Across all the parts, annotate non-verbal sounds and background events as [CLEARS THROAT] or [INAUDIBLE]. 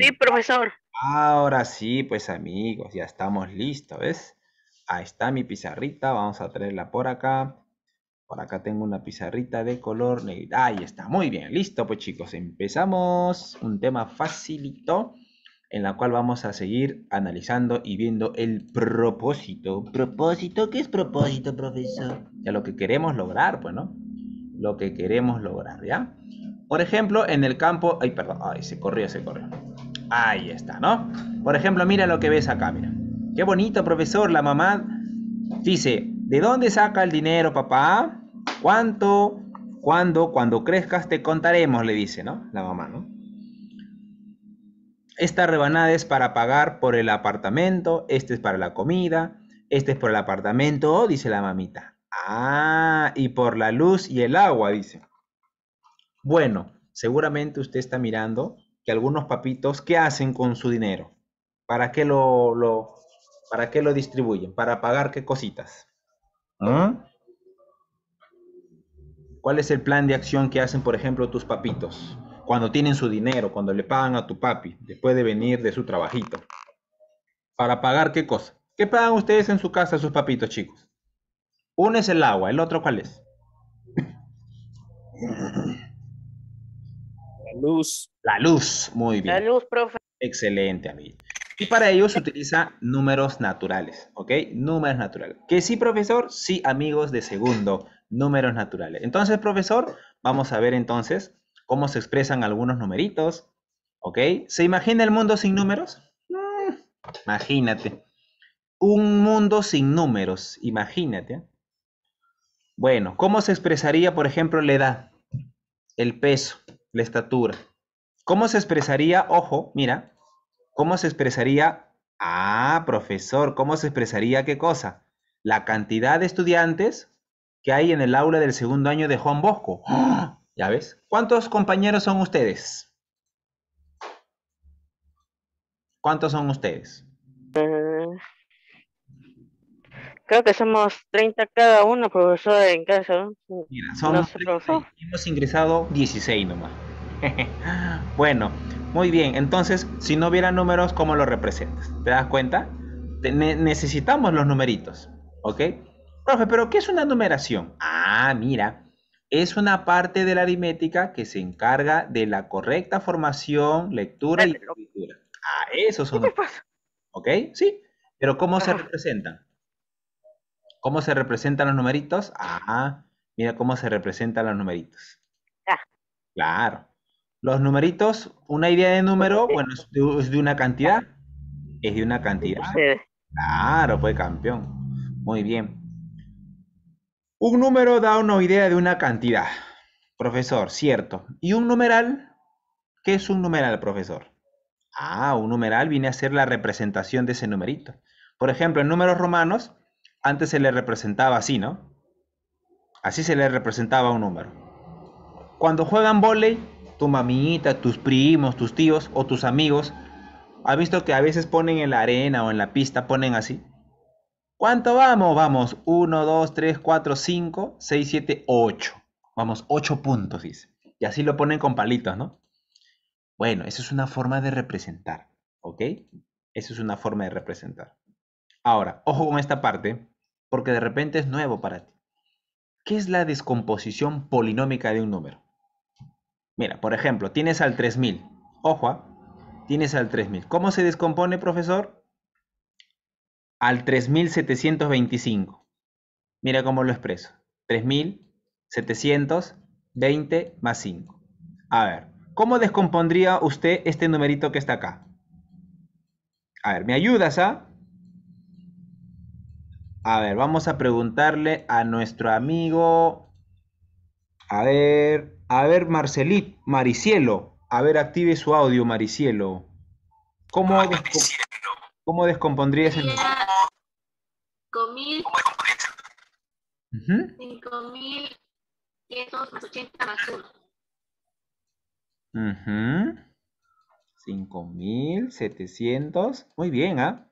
sí, profesor. Ahora sí, pues amigos, ya estamos listos, ¿ves? Ahí está mi pizarrita, vamos a traerla por acá. Por acá tengo una pizarrita de color negro. Ahí está, muy bien, listo pues chicos, empezamos un tema facilito en la cual vamos a seguir analizando y viendo el propósito. ¿Propósito? ¿Qué es propósito, profesor? Ya lo que queremos lograr, pues, ¿no? Lo que queremos lograr, ¿ya? Por ejemplo, en el campo... Ay, perdón, ay, se corrió, se corrió. Ahí está, ¿no? Por ejemplo, mira lo que ves acá, mira. Qué bonito, profesor. La mamá dice, ¿de dónde saca el dinero, papá? ¿Cuánto? ¿Cuándo? Cuando crezcas te contaremos, le dice, ¿no? La mamá, ¿no? Esta rebanada es para pagar por el apartamento, este es para la comida, este es por el apartamento, dice la mamita. Ah, y por la luz y el agua, dice. Bueno, seguramente usted está mirando que algunos papitos, ¿qué hacen con su dinero? ¿Para qué lo, para lo distribuyen? ¿Para pagar qué cositas? ¿Ah? ¿Cuál es el plan de acción que hacen, por ejemplo, tus papitos? Cuando tienen su dinero, cuando le pagan a tu papi, después de venir de su trabajito. ¿Para pagar qué cosa? ¿Qué pagan ustedes en su casa, sus papitos, chicos? Uno es el agua, el otro cuál es. [COUGHS] luz. La luz, muy bien. La luz, profesor. Excelente, amigo. Y para ello se utiliza números naturales, ¿ok? Números naturales. Que sí, profesor, sí, amigos de segundo, números naturales. Entonces, profesor, vamos a ver entonces cómo se expresan algunos numeritos, ¿ok? ¿Se imagina el mundo sin números? Mm, imagínate. Un mundo sin números, imagínate. Bueno, ¿cómo se expresaría, por ejemplo, la edad? El peso la estatura. ¿Cómo se expresaría, ojo, mira, cómo se expresaría, ah, profesor, cómo se expresaría qué cosa? La cantidad de estudiantes que hay en el aula del segundo año de Juan Bosco. ¡Ah! ¿Ya ves? ¿Cuántos compañeros son ustedes? ¿Cuántos son ustedes? Eh, Creo que somos 30 cada uno, profesor, en casa. Mira, somos no hemos ingresado 16 nomás. [LAUGHS] bueno, muy bien. Entonces, si no hubiera números, ¿cómo los representas? ¿Te das cuenta? necesitamos los numeritos, ¿ok? Profe, ¿pero qué es una numeración? Ah, mira, es una parte de la aritmética que se encarga de la correcta formación, lectura y escritura. Ah, eso son. ¿Qué pasa? ¿Ok? Sí. Pero ¿cómo se representan? ¿Cómo se representan los numeritos? Ah, mira cómo se representan los numeritos. Ah. Claro. Los numeritos, una idea de número, bueno, es de, una cantidad. Es de una cantidad. Claro, fue campeón. Muy bien. Un número da una idea de una cantidad, profesor, cierto. ¿Y un numeral? ¿Qué es un numeral, profesor? Ah, un numeral viene a ser la representación de ese numerito. Por ejemplo, en números romanos, antes se le representaba así, ¿no? Así se le representaba un número. Cuando juegan volei, tu mamita, tus primos, tus tíos o tus amigos, ¿ha visto que a veces ponen en la arena o en la pista, ponen así? ¿Cuánto vamos? Vamos, 1, 2, 3, 4, 5, 6, 7, 8. Vamos, 8 puntos, dice. Y así lo ponen con palitos, ¿no? Bueno, eso es una forma de representar, ¿ok? Eso es una forma de representar. Ahora, ojo con esta parte, porque de repente es nuevo para ti. ¿Qué es la descomposición polinómica de un número? Mira, por ejemplo, tienes al 3000. Ojo, ¿ah? tienes al 3000. ¿Cómo se descompone, profesor? Al 3725. Mira cómo lo expreso. 3720 más 5. A ver, ¿cómo descompondría usted este numerito que está acá? A ver, ¿me ayudas a? Ah? A ver, vamos a preguntarle a nuestro amigo. A ver, a ver, Marcelit, Maricielo. A ver, active su audio, Maricielo. ¿Cómo, ah, ¿cómo descompondrías el.? 5.180 más Muy bien, ¿ah?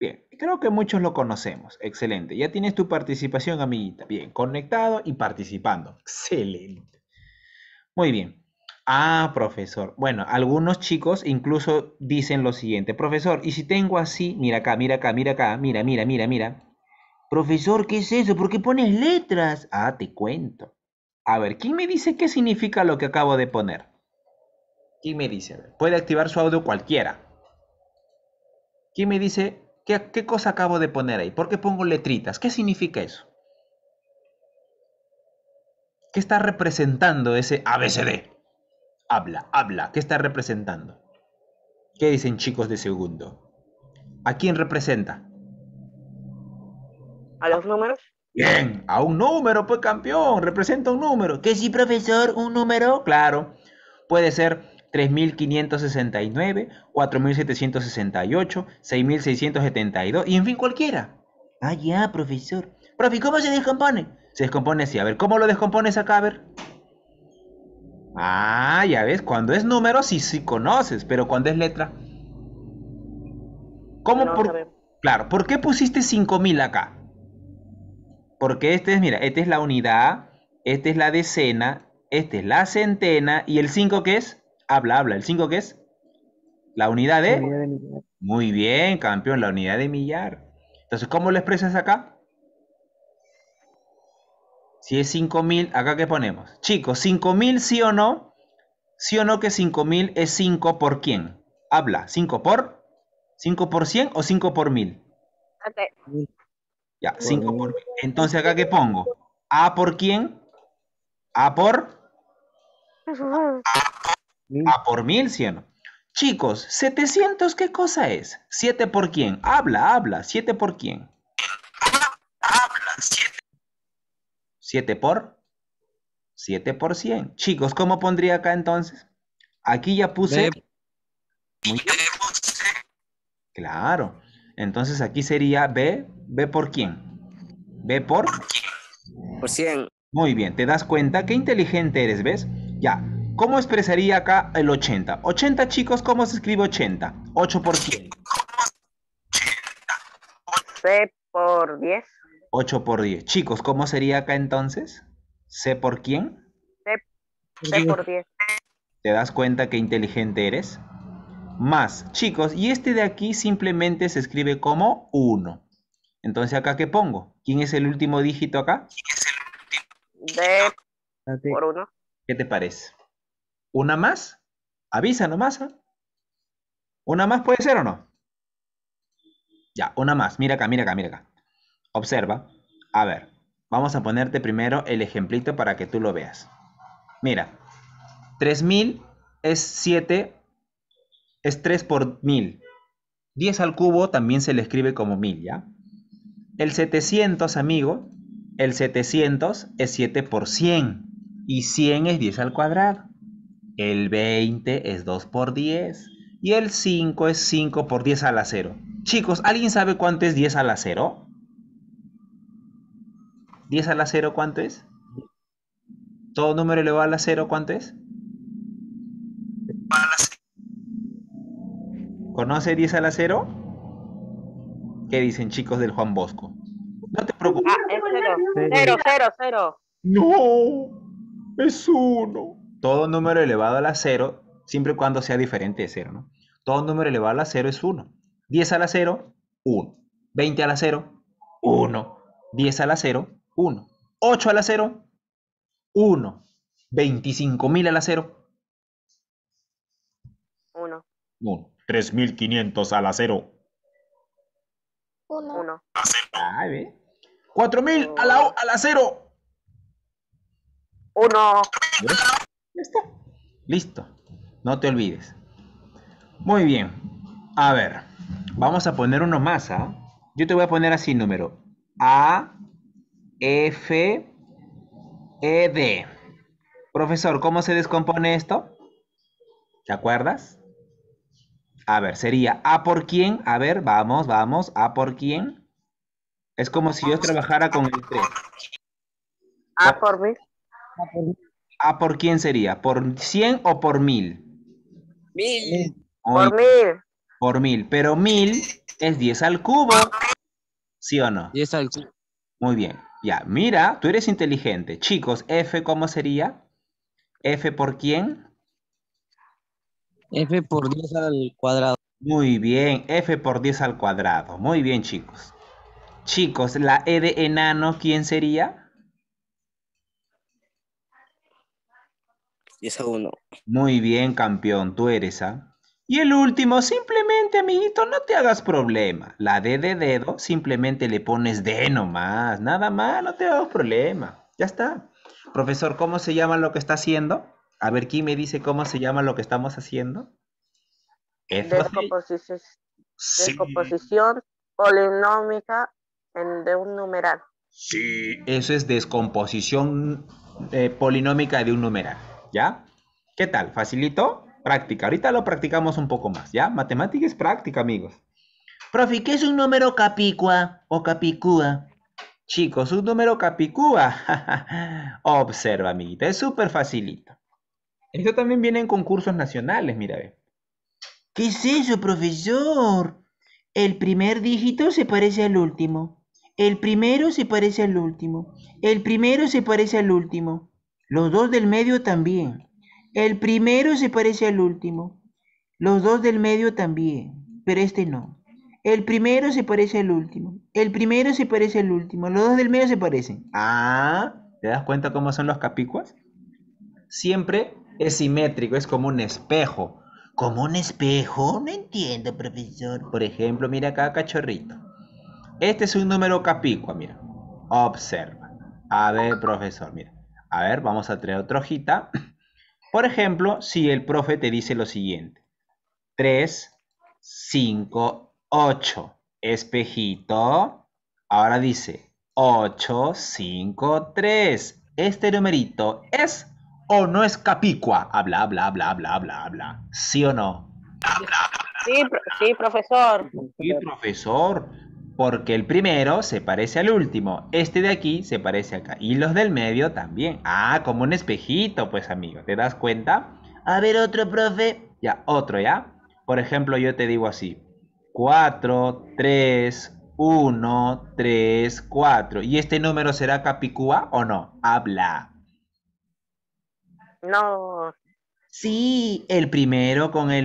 Bien, creo que muchos lo conocemos. Excelente. Ya tienes tu participación, amiguita. Bien, conectado y participando. Excelente. Muy bien. Ah, profesor. Bueno, algunos chicos incluso dicen lo siguiente. Profesor, ¿y si tengo así? Mira acá, mira acá, mira acá. Mira, mira, mira, mira. Profesor, ¿qué es eso? ¿Por qué pones letras? Ah, te cuento. A ver, ¿quién me dice qué significa lo que acabo de poner? ¿Quién me dice? Puede activar su audio cualquiera. ¿Quién me dice ¿Qué, cosa acabo de poner ahí? ¿Por qué pongo letritas? ¿Qué significa eso? ¿Qué está representando ese ABCD? Habla, habla. ¿Qué está representando? ¿Qué dicen chicos de segundo? ¿A quién representa? ¿A los números? Bien, a un número, pues campeón, representa un número. ¿Qué sí, profesor? ¿Un número? Claro. Puede ser 3.569, 4.768, 6.672 y en fin cualquiera. Ah, ya, profesor. Profe, ¿cómo se descompone? Se descompone así. A ver, ¿cómo lo descompones acá? A ver. Ah, ya ves, cuando es número sí, sí conoces, pero cuando es letra. ¿Cómo? por... claro, ¿por qué pusiste 5.000 acá? Porque este es, mira, este es la unidad, Este es la decena, Este es la centena y el 5 que es Habla, habla. ¿El 5 qué es? La unidad de... Muy bien, campeón, la unidad de millar. Entonces, ¿cómo lo expresas acá? Si es 5000, acá qué ponemos? Chicos, 5000 sí o no? ¿Sí o no que 5000 es 5 por quién? Habla, 5 por 5 por 100 o 5 por 1000? Ya, 5 por Entonces acá qué pongo? A por quién? A por [LAUGHS] Mm. A por 1100. Chicos, 700, ¿qué cosa es? 7 por quién? Habla, habla, 7 por quién. Habla, 7. 7 por 7 por 100. Chicos, ¿cómo pondría acá entonces? Aquí ya puse... Claro. Entonces aquí sería B, B por quién. B por... Por 100. Muy bien, te das cuenta, qué inteligente eres, ¿ves? Ya, ¿Cómo expresaría acá el 80? 80 chicos, ¿cómo se escribe 80? 8 por 8 por 10. 8 por 10. Chicos, ¿cómo sería acá entonces? ¿C por quién? C, C por 10. ¿Te das cuenta qué inteligente eres? Más, chicos, y este de aquí simplemente se escribe como 1. Entonces, ¿acá qué pongo? ¿Quién es el último dígito acá? D por 1. ¿Qué te parece? una más, avisa nomás. ¿eh? Una más puede ser o no. Ya, una más. Mira acá, mira acá, mira acá. Observa. A ver, vamos a ponerte primero el ejemplito para que tú lo veas. Mira, 3000 es 7, es 3 por 1000. 10 al cubo también se le escribe como 1000, ¿ya? El 700, amigo, el 700 es 7 por 100 y 100 es 10 al cuadrado. El 20 es 2 por 10. Y el 5 es 5 por 10 a la 0. Chicos, ¿alguien sabe cuánto es 10 a la 0? 10 a la 0, ¿cuánto es? Todo número elevado a la 0, ¿cuánto es? ¿Conoce 10 a la 0? ¿Qué dicen chicos del Juan Bosco? No te preocupes. Ah, es 0, 0, 0. No, es 1 todo número elevado a la 0, siempre y cuando sea diferente de 0, ¿no? Todo número elevado a la 0 es 1. 10 a la 0, 1. 20 a la 0, 1. 10 a la 0, 1. 8 a la 0, 1. 25.000 a la 0, 1. 1. 3.500 a la 0, 1. 4.000 a la, 0, 1. Listo. No te olvides. Muy bien. A ver. Vamos a poner uno más, ¿ah? Yo te voy a poner así número. A, F, E, D. Profesor, ¿cómo se descompone esto? ¿Te acuerdas? A ver, sería A por quién. A ver, vamos, vamos. A por quién. Es como si yo trabajara con el 3. A por B. A por B. ¿A por quién sería? ¿Por 100 o por 1000? 1000. Por 1000. Por 1000. Pero 1000 es 10 al cubo. ¿Sí o no? 10 al cubo. Muy bien. Ya, mira, tú eres inteligente. Chicos, F, ¿cómo sería? F por quién? F por 10 al cuadrado. Muy bien, F por 10 al cuadrado. Muy bien, chicos. Chicos, la E de enano, ¿quién sería? Eso a Muy bien, campeón, tú eres, ¿ah? Y el último, simplemente, amiguito, no te hagas problema. La D de dedo, simplemente le pones D nomás. Nada más, no te hagas problema. Ya está. Profesor, ¿cómo se llama lo que está haciendo? A ver, ¿quién me dice cómo se llama lo que estamos haciendo? Descomposición, descomposición polinómica de un numeral. Sí, eso es descomposición eh, polinómica de un numeral. ¿ya? ¿Qué tal? ¿Facilito? Práctica. Ahorita lo practicamos un poco más, ¿ya? Matemática es práctica, amigos. Profi, ¿qué es un número capicua o capicúa? Chicos, un número capicúa. [LAUGHS] Observa, amiguita, es súper facilito. Esto también viene en concursos nacionales, mira, ¿Qué es eso, profesor? El primer dígito se parece al último. El primero se parece al último. El primero se parece al último. Los dos del medio también. El primero se parece al último. Los dos del medio también, pero este no. El primero se parece al último. El primero se parece al último. Los dos del medio se parecen. Ah, ¿te das cuenta cómo son los capicuas? Siempre es simétrico, es como un espejo. ¿Como un espejo? No entiendo, profesor. Por ejemplo, mira acá, cachorrito. Este es un número capicua, mira. Observa. A ver, profesor, mira. A ver, vamos a traer otra hojita. Por ejemplo, si el profe te dice lo siguiente. 3, 5, 8. Espejito. Ahora dice 8, 5, 3. Este numerito es o no es capicua. Habla, ah, bla bla bla bla. bla ¿Sí o no? sí, sí, profesor. Sí, profesor porque el primero se parece al último, este de aquí se parece acá, y los del medio también. Ah, como un espejito, pues amigo, ¿te das cuenta? A ver otro, profe. Ya, otro, ¿ya? Por ejemplo, yo te digo así, 4, 3, 1, 3, 4. ¿Y este número será capicúa o no? Habla. No. Sí, el primero con el...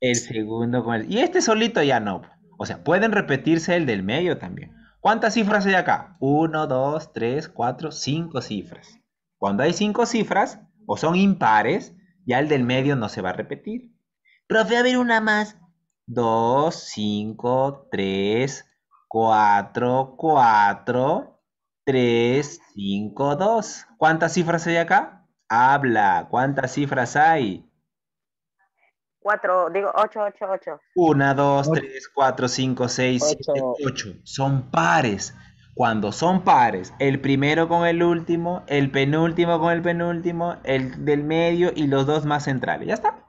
El segundo con el... Y este solito ya no. O sea, pueden repetirse el del medio también. ¿Cuántas cifras hay acá? 1, 2, 3, 4, 5 cifras. Cuando hay 5 cifras, o son impares, ya el del medio no se va a repetir. Profe, a ver una más. 2, 5, 3, 4, 4, 3, 5, 2. ¿Cuántas cifras hay acá? Habla. ¿Cuántas cifras hay? 4, digo 8, 8, 8. 1, 2, 3, 4, 5, 6, 7, 8. Son pares. Cuando son pares, el primero con el último, el penúltimo con el penúltimo, el del medio y los dos más centrales. Ya está.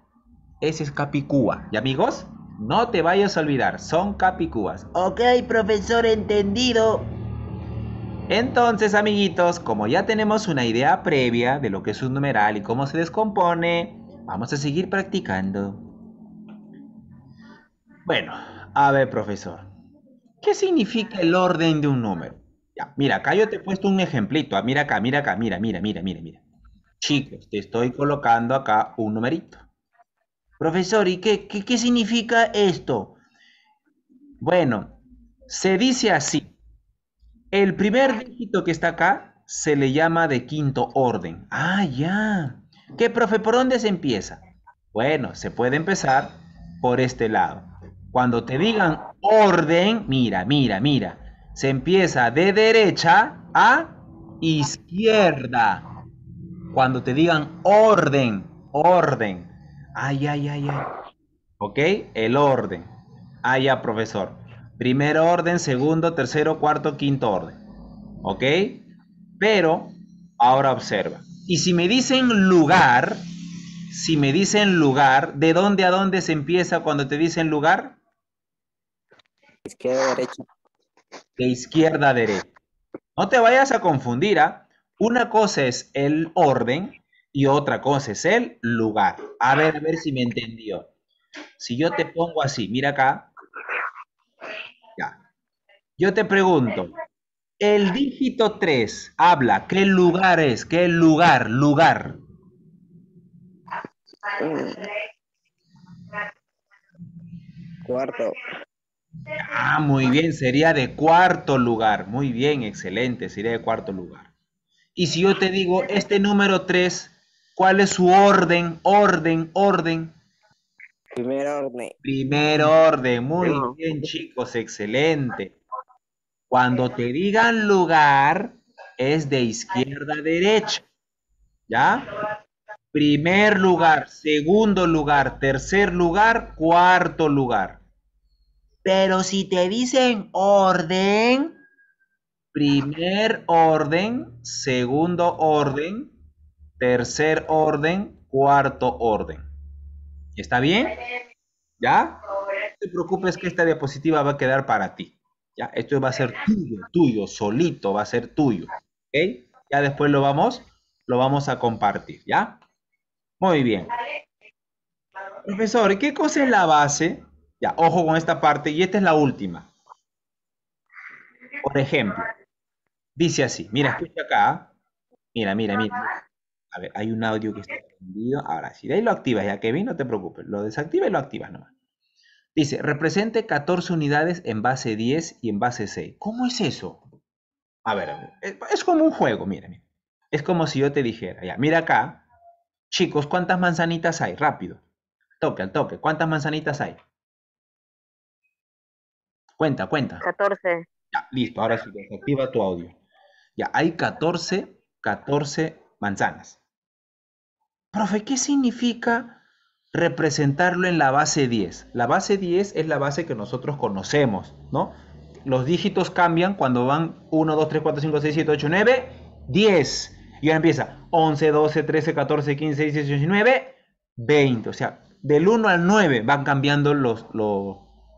Ese es Capicúa. ¿Y amigos? No te vayas a olvidar, son capicúas. Ok, profesor, entendido. Entonces, amiguitos, como ya tenemos una idea previa de lo que es un numeral y cómo se descompone, vamos a seguir practicando. Bueno, a ver, profesor. ¿Qué significa el orden de un número? mira, acá yo te he puesto un ejemplito. Ah, mira acá, mira acá, mira, mira, mira, mira, mira. Chicos, te estoy colocando acá un numerito. Profesor, ¿y qué, qué significa esto? Bueno, se dice así. El primer dígito que está acá se le llama de quinto orden. Ah, ya. ¿Qué, profe, por dónde se empieza? Bueno, se puede empezar por este lado. Cuando te digan orden, mira, mira, mira. Se empieza de derecha a izquierda. Cuando te digan orden, orden. Ay, ay, ay, ay. ¿Ok? El orden. Ay, profesor. Primer orden, segundo, tercero, cuarto, quinto orden. ¿Ok? Pero, ahora observa. Y si me dicen lugar, si me dicen lugar, ¿de dónde a dónde se empieza cuando te dicen lugar? Izquierda, derecha. De izquierda, derecha. No te vayas a confundir, ¿ah? Una cosa es el orden y otra cosa es el lugar. A ver, a ver si me entendió. Si yo te pongo así, mira acá. Ya. Yo te pregunto, el dígito 3 habla, ¿qué lugar es? ¿Qué lugar? Lugar. Mm. Cuarto. Ah, muy bien, sería de cuarto lugar. Muy bien, excelente, sería de cuarto lugar. Y si yo te digo, este número 3, ¿cuál es su orden? Orden, orden. Primer orden. Primer orden, muy bien chicos, excelente. Cuando te digan lugar, es de izquierda a derecha. ¿Ya? Primer lugar, segundo lugar, tercer lugar, cuarto lugar. Pero si te dicen orden, primer orden, segundo orden, tercer orden, cuarto orden. ¿Está bien? ¿Ya? No te preocupes que esta diapositiva va a quedar para ti. ¿Ya? Esto va a ser tuyo, tuyo, solito, va a ser tuyo. ¿Ok? Ya después lo vamos, lo vamos a compartir. ¿Ya? Muy bien. Profesor, ¿qué cosa es la base? Ya, ojo con esta parte y esta es la última. Por ejemplo, dice así, mira, escucha acá. ¿ah? Mira, mira, mira. A ver, hay un audio que está prendido. Ahora, si de ahí lo activas, ya que no te preocupes. Lo desactiva y lo activas nomás. Dice, represente 14 unidades en base 10 y en base 6. ¿Cómo es eso? A ver, es como un juego, mira, mira. Es como si yo te dijera, ya, mira acá. Chicos, ¿cuántas manzanitas hay? Rápido. Toque, al toque. ¿Cuántas manzanitas hay? Cuenta, cuenta. 14. Ya, listo, ahora sí, activa tu audio. Ya, hay 14, 14 manzanas. Profe, ¿qué significa representarlo en la base 10? La base 10 es la base que nosotros conocemos, ¿no? Los dígitos cambian cuando van 1, 2, 3, 4, 5, 6, 7, 8, 9, 10. Y ahora empieza 11, 12, 13, 14, 15, 16, 19, 20. O sea, del 1 al 9 van cambiando los, los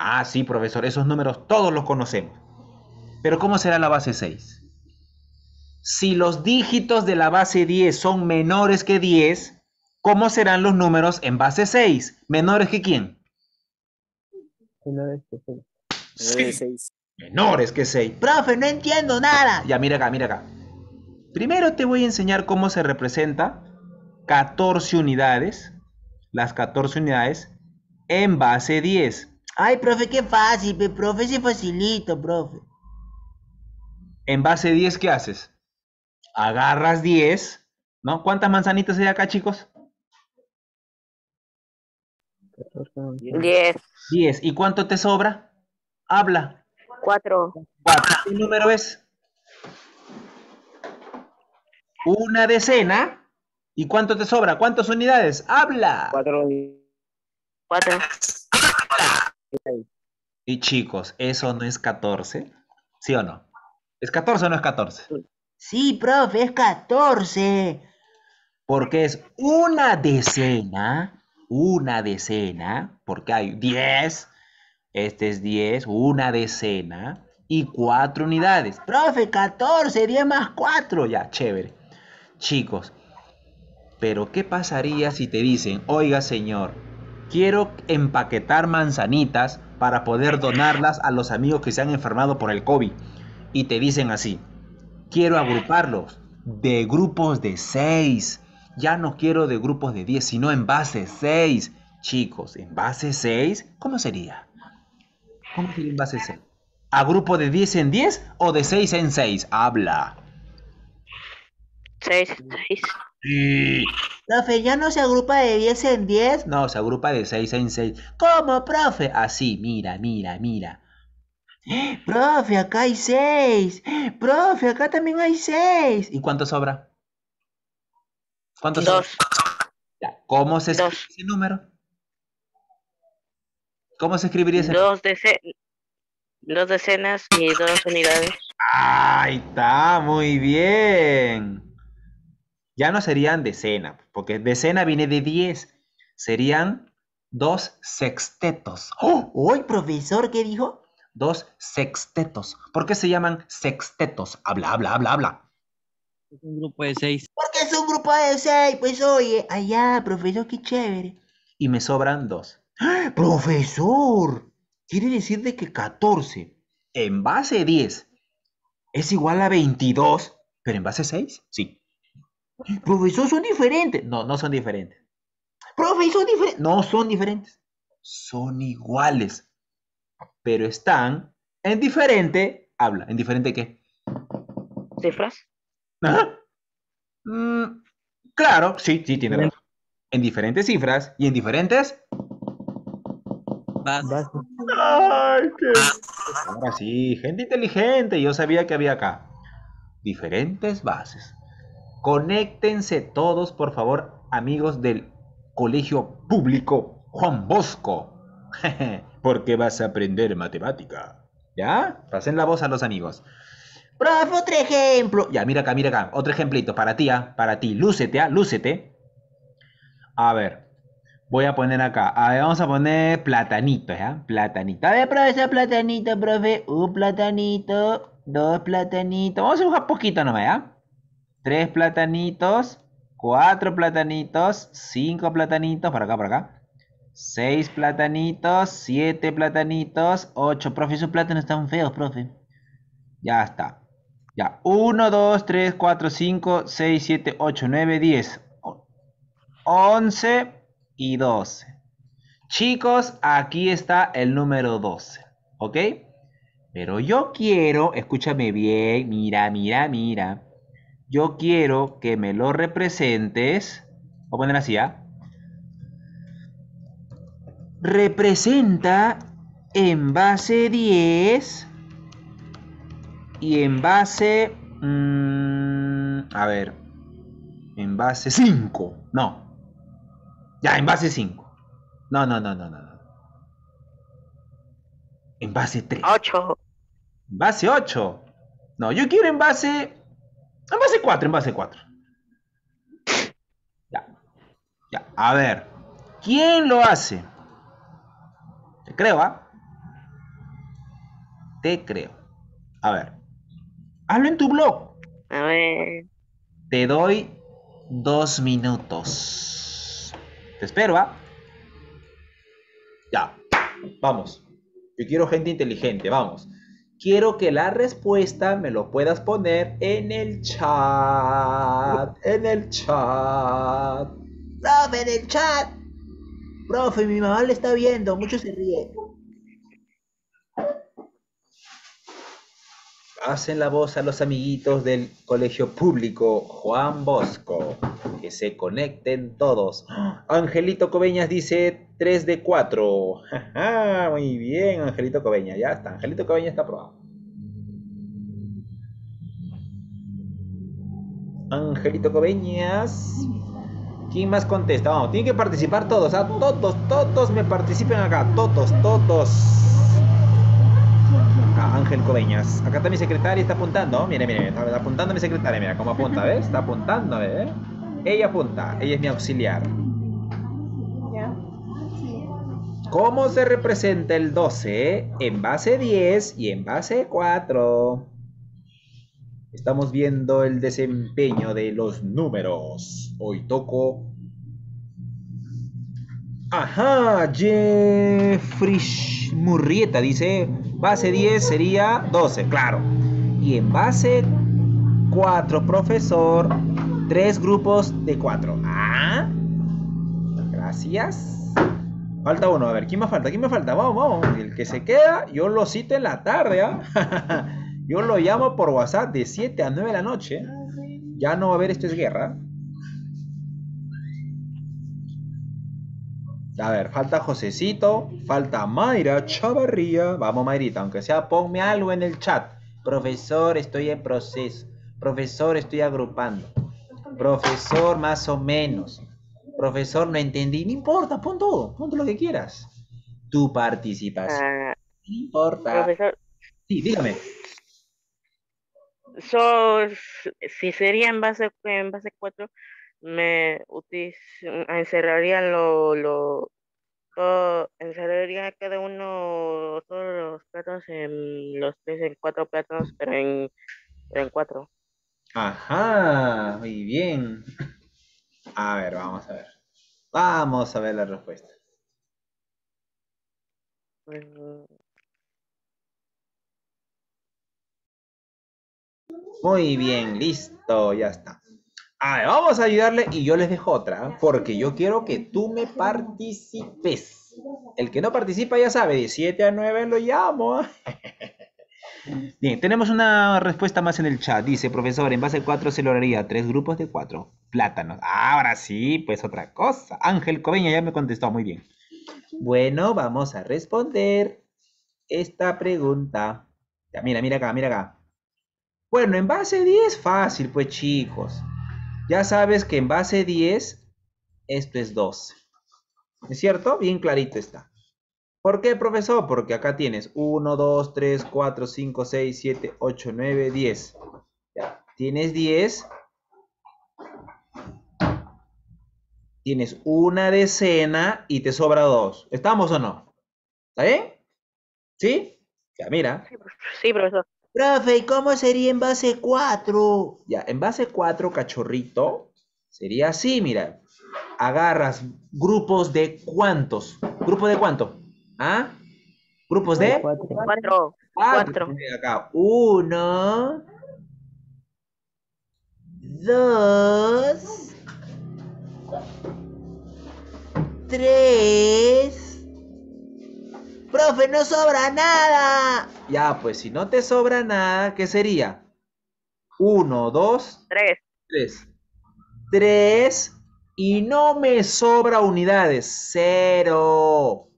Ah, sí, profesor, esos números todos los conocemos. Pero ¿cómo será la base 6? Si los dígitos de la base 10 son menores que 10, ¿cómo serán los números en base 6? ¿Menores que quién? Menores que 6. Menores que 6. Profe, no entiendo nada. Ya, mira acá, mira acá. Primero te voy a enseñar cómo se representa 14 unidades, las 14 unidades, en base 10. Ay, profe, qué fácil, profe, se facilito, profe. En base 10, ¿qué haces? Agarras 10, ¿no? ¿Cuántas manzanitas hay acá, chicos? 10. 10. ¿Y cuánto te sobra? Habla. 4. ¿Qué número es? Una decena. ¿Y cuánto te sobra? ¿Cuántas unidades? Habla. 4. 4. Y chicos, ¿eso no es 14? ¿Sí o no? ¿Es 14 o no es 14? Sí, profe, es 14. Porque es una decena, una decena, porque hay 10, este es 10, una decena y 4 unidades. Profe, 14, 10 más 4, ya, chévere. Chicos, pero ¿qué pasaría si te dicen, oiga señor, Quiero empaquetar manzanitas para poder donarlas a los amigos que se han enfermado por el COVID. Y te dicen así, quiero agruparlos de grupos de 6. Ya no quiero de grupos de 10, sino en base 6. Chicos, en base 6, ¿cómo sería? ¿Cómo sería en base 6? ¿A grupo de 10 en 10 o de 6 en 6? Habla. 6 en 6. Sí. Profe, ¿ya no se agrupa de 10 en 10? No, se agrupa de 6 en 6. ¿Cómo, profe? Así, mira, mira, mira. [GASPS] Profe, acá hay 6. [GASPS] Profe, acá también hay 6. ¿Y cuánto sobra? ¿Cuánto sobra? Ya, ¿Cómo se escribe ese número? ¿Cómo se escribiría ese número? decenas y dos unidades. Ahí está, muy bien. Ya no serían decena, porque decena viene de 10. Serían dos sextetos. ¡Oh! profesor! ¿Qué dijo? Dos sextetos. ¿Por qué se llaman sextetos? Habla, habla, habla, habla. Es un grupo de seis. Porque es un grupo de seis, pues oye, allá, profesor, qué chévere. Y me sobran dos. [GASPS] ¡Profesor! Quiere decir de que 14 en base 10 es igual a 22, pero en base 6, sí. Profesor, son diferentes. No, no son diferentes. Profesor, son diferentes. No son diferentes. Son iguales. Pero están en diferente. Habla. ¿En diferente qué? ¿Cifras? Mm, claro, sí, sí, tiene razón. En diferentes cifras y en diferentes. Bases. Ay, qué... Ahora sí, gente inteligente. Yo sabía que había acá. Diferentes bases. Conéctense todos, por favor, amigos del Colegio Público Juan Bosco, [LAUGHS] porque vas a aprender matemática. ¿Ya? Pasen la voz a los amigos. Profe, otro ejemplo. Ya, mira acá, mira acá. Otro ejemplito para ti, ¿ah? para ti. Lúcete, ¿ah? lúcete. A ver. Voy a poner acá. A ver, vamos a poner platanito, ¿ya? Platanito. A ver, profe, ese platanito, profe. Un platanito, dos platanitos. Vamos a buscar poquito nomás, ¿ya? 3 platanitos, 4 platanitos, 5 platanitos, para acá, para acá. 6 platanitos, 7 platanitos, 8. Profe, esos plátanos están feos, profe. Ya está. Ya, 1, 2, 3, 4, 5, 6, 7, 8, 9, 10, 11 y 12. Chicos, aquí está el número 12, ¿ok? Pero yo quiero, escúchame bien, mira, mira, mira yo quiero que me lo representes, voy a poner así, ¿ah? Representa en base 10 y en base, mmm, a ver, en base 5, no, ya, en base 5, no, no, no, no, no, no. en base 3. 8. En base 8. No, yo quiero en base en base 4, en base 4. Ya. Ya. A ver. ¿Quién lo hace? Te creo, ¿ah? Te creo. A ver. Hazlo en tu blog. A ver. Te doy dos minutos. Te espero, ¿ah? Ya. Vamos. Yo quiero gente inteligente, vamos. Quiero que la respuesta me lo puedas poner en el chat. En el chat. Profe, en el chat. Profe, mi mamá le está viendo. Mucho se ríe. hacen la voz a los amiguitos del colegio público Juan Bosco. Que se conecten todos. Angelito Cobeñas dice 3 de 4. [LAUGHS] Muy bien, Angelito cobeña Ya está. Angelito Cobeñas está aprobado. Angelito Cobeñas. ¿Quién más contesta? Vamos, tienen que participar todos. A ah, todos, todos me participen acá. Todos, todos. Acá está mi secretaria, está apuntando. Mire, mire, está apuntando mi secretaria. Mira cómo apunta, ¿ves? Está apuntando, ¿eh? Ella apunta, ella es mi auxiliar. ¿Cómo se representa el 12 en base 10 y en base 4? Estamos viendo el desempeño de los números. Hoy toco... Ajá, Jeffrey Murrieta dice, Base 10 sería 12, claro. Y en base 4, profesor, 3 grupos de 4. Ah, gracias. Falta uno, a ver, ¿quién me falta? ¿Quién me falta? Vamos, vamos. El que se queda, yo lo cito en la tarde, ¿ah? [LAUGHS] yo lo llamo por WhatsApp de 7 a 9 de la noche. Ya no va a haber esto es guerra. A ver, falta Josecito, falta Mayra Chavarría. Vamos, Mayrita, aunque sea, ponme algo en el chat. Profesor, estoy en proceso. Profesor, estoy agrupando. Profesor, más o menos. Profesor, no entendí. No importa, pon todo, pon todo lo que quieras. Tú participas. Ah, no importa. Sí, dígame. So, si sería en base, en base 4, me encerrarían lo, lo encerraría cada uno todos los platos en los tres en cuatro platos pero en, pero en cuatro ajá muy bien a ver vamos a ver vamos a ver la respuesta pues, muy bien listo ya está a ah, vamos a ayudarle y yo les dejo otra, ¿eh? porque yo quiero que tú me participes. El que no participa ya sabe, de 7 a 9 lo llamo. ¿eh? [LAUGHS] Bien, tenemos una respuesta más en el chat. Dice, profesor, en base 4 se lograría tres grupos de cuatro plátanos. Ah, ahora sí, pues otra cosa. Ángel Coveña ya me contestó, muy bien. Bueno, vamos a responder esta pregunta. Ya, mira, mira acá, mira acá. Bueno, en base 10, fácil, pues chicos. Ya sabes que en base 10, esto es 12. ¿Es cierto? Bien clarito está. ¿Por qué, profesor? Porque acá tienes 1, 2, 3, 4, 5, 6, 7, 8, 9, 10. Ya. Tienes 10. Tienes una decena y te sobra 2. ¿Estamos o no? ¿Está bien? ¿Sí? Ya, mira. Sí, profesor. Profe, ¿y cómo sería en base 4? Ya, en base 4, cachorrito, sería así, mira. Agarras grupos de cuántos. ¿Grupo de cuánto? ¿Ah? ¿Grupos de? Cuatro. Cuatro. Uno. Dos. Tres profe, no sobra nada. Ya, pues si no te sobra nada, ¿qué sería? Uno, dos, tres. Tres. Tres. Y no me sobra unidades. Cero.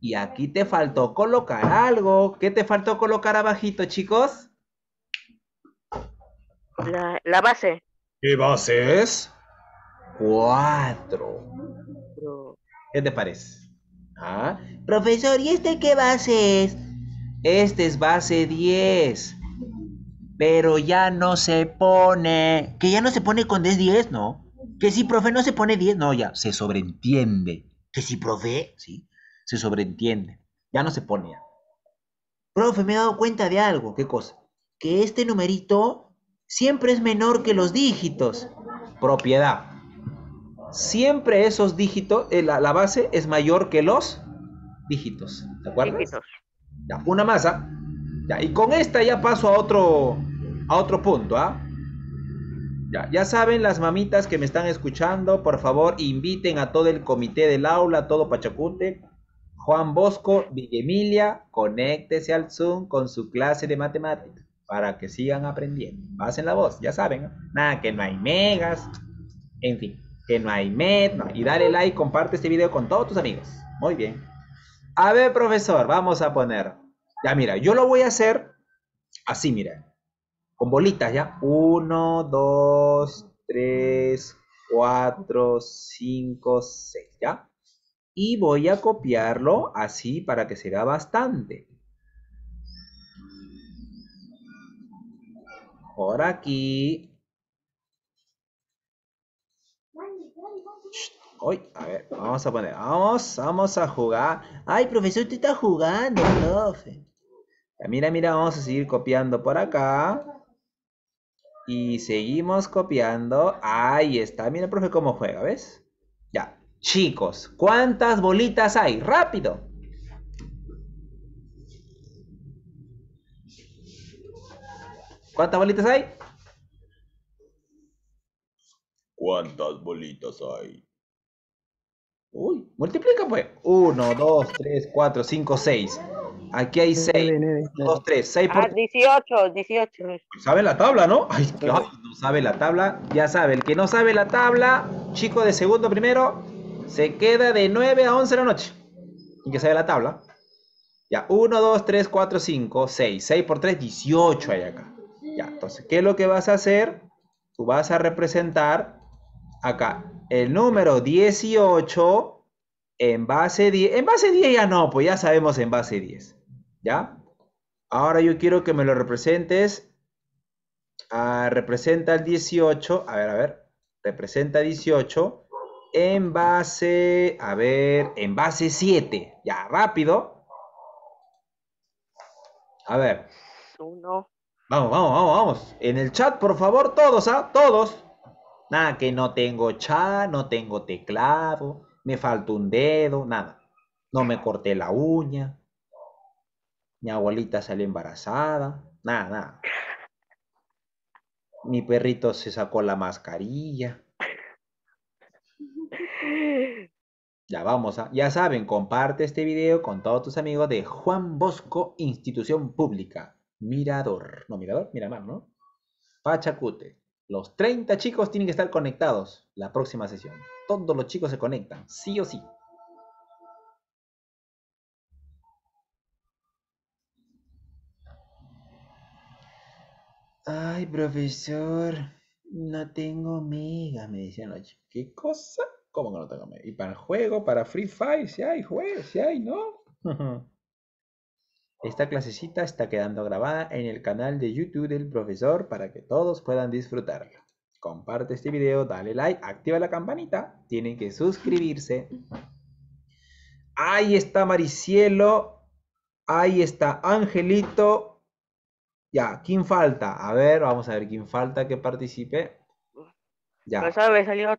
Y aquí te faltó colocar algo. ¿Qué te faltó colocar abajito, chicos? La, la base. ¿Qué base es? Cuatro. ¿Qué te parece? Profesor, ¿y este qué base es? Este es base 10. Pero ya no se pone. Que ya no se pone con 10, 10, ¿no? Que si profe no se pone 10, no, ya, se sobreentiende. Que si profe, sí, se sobreentiende. Ya no se pone. Profe, me he dado cuenta de algo. ¿Qué cosa? Que este numerito siempre es menor que los dígitos. Propiedad siempre esos dígitos, eh, la, base es mayor que los dígitos. ¿De acuerdo? una masa. ¿ah? Ya, y con esta ya paso a otro, a otro punto. ¿ah? Ya, ya saben las mamitas que me están escuchando, por favor inviten a todo el comité del aula, todo Pachacute, Juan Bosco, Villemilia, conéctese al Zoom con su clase de matemáticas para que sigan aprendiendo. Pasen la voz, ya saben, nada que no hay megas, en fin que no hay med, y dale like, comparte este video con todos tus amigos. Muy bien. A ver, profesor, vamos a poner. Ya, mira, yo lo voy a hacer así, mira. Con bolitas, ¿ya? Uno, dos, tres, cuatro, cinco, seis, ¿ya? Y voy a copiarlo así para que sea bastante. Por aquí, a ver, vamos a poner, vamos, vamos a jugar. Ay, profesor, usted está jugando, profe. Mira, mira, vamos a seguir copiando por acá. Y seguimos copiando. Ahí está, mira, profe, cómo juega, ¿ves? Ya, chicos, ¿cuántas bolitas hay? ¡Rápido! ¿Cuántas bolitas hay? ¿Cuántas bolitas hay? Uy, multiplica pues. 1, 2, 3, 4, 5, 6. Aquí hay 6. 2, 3, 6 por... 18, 18. ¿Sabe la tabla, no? Ay, no sabe la tabla. Ya sabe, el que no sabe la tabla, chico de segundo primero, se queda de 9 a 11 la noche. ¿Y que sabe la tabla? Ya, 1, 2, 3, 4, 5, 6. 6 por 3, 18 hay acá. Ya, entonces, ¿qué es lo que vas a hacer? Tú vas a representar acá el número 18 en base 10. En base 10 ya no, pues ya sabemos en base 10. ¿Ya? Ahora yo quiero que me lo representes. Ah, representa el 18. A ver, a ver. Representa 18 en base, a ver, en base 7. Ya, rápido. A ver. Uno. Vamos, vamos, vamos, vamos. En el chat, por favor, todos, ¿ah? Todos. Nada, que no tengo cha, no tengo teclado, me falta un dedo, nada. No me corté la uña. Mi abuelita salió embarazada, nada, nada. Mi perrito se sacó la mascarilla. Ya vamos, a, ya saben, comparte este video con todos tus amigos de Juan Bosco Institución Pública. Mirador, no Mirador, mira más, ¿no? Pachacute. Los 30 chicos tienen que estar conectados la próxima sesión. Todos los chicos se conectan, sí o sí. Ay, profesor, no tengo mega, me decían los chicos. ¿Qué cosa? ¿Cómo que no tengo mega? Y para el juego, para Free Fire, si hay juego, si hay, ¿no? [LAUGHS] Esta clasecita está quedando grabada en el canal de YouTube del profesor para que todos puedan disfrutarlo. Comparte este video, dale like, activa la campanita, tienen que suscribirse. Ahí está Maricielo, ahí está Angelito. Ya, ¿quién falta? A ver, vamos a ver quién falta que participe. Ya. Profesor, sabe, salió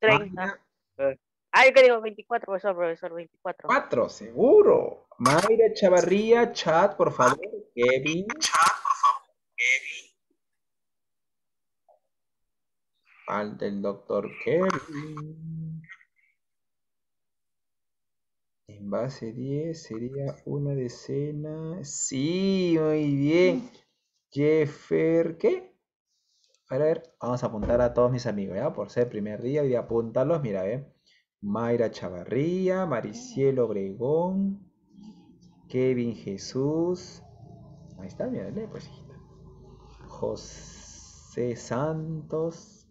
30. Ay, que digo 24, profesor, profesor, 24. ¿4? ¿Seguro? Mayra Chavarría, chat, por favor. Kevin. Chat, por favor. Kevin. Falta el doctor Kevin. En base 10 sería una decena. Sí, muy bien. Jeffer, ¿qué? A ver, vamos a apuntar a todos mis amigos, ¿ya? Por ser primer día, voy apuntarlos, mira, ¿eh? Mayra Chavarría, Maricielo Obregón, Kevin Jesús. Ahí está, mira, pues, José Santos.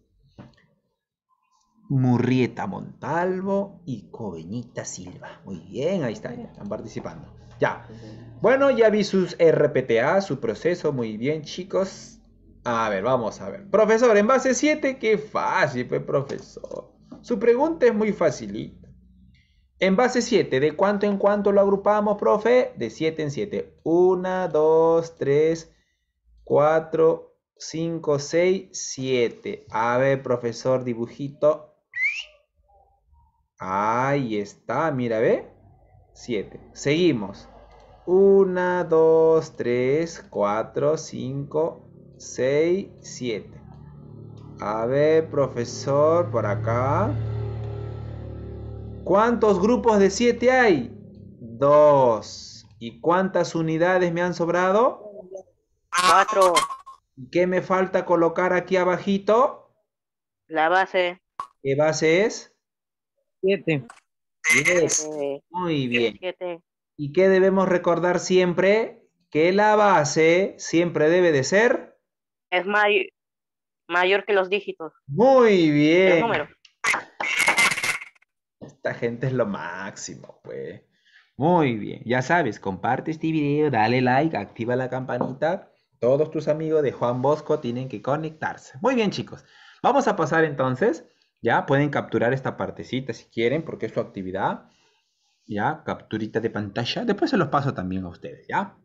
Murrieta Montalvo y Covenita Silva. Muy bien, ahí está, están participando. Ya. Bueno, ya vi sus RPTA, su proceso. Muy bien, chicos. A ver, vamos a ver. Profesor, en base 7, qué fácil, pues, profesor. Su pregunta es muy facilita. En base 7, ¿de cuánto en cuánto lo agrupamos, profe? De 7 en 7. 1, 2, 3, 4, 5, 6, 7. A ver, profesor, dibujito. Ahí está, mira, ve. 7. Seguimos. 1, 2, 3, 4, 5, 6, 7. A ver, profesor, por acá. ¿Cuántos grupos de 7 hay? Dos. ¿Y cuántas unidades me han sobrado? Cuatro. ¿Qué me falta colocar aquí abajito? La base. ¿Qué base es? 7 eh, Muy bien. Siete. ¿Y qué debemos recordar siempre? Que la base siempre debe de ser... Es mayor que los dígitos. Muy bien. El número. Esta gente es lo máximo, pues. Muy bien, ya sabes, comparte este video, dale like, activa la campanita. Todos tus amigos de Juan Bosco tienen que conectarse. Muy bien, chicos. Vamos a pasar entonces. Ya pueden capturar esta partecita si quieren, porque es su actividad. Ya, capturita de pantalla. Después se los paso también a ustedes, ¿ya?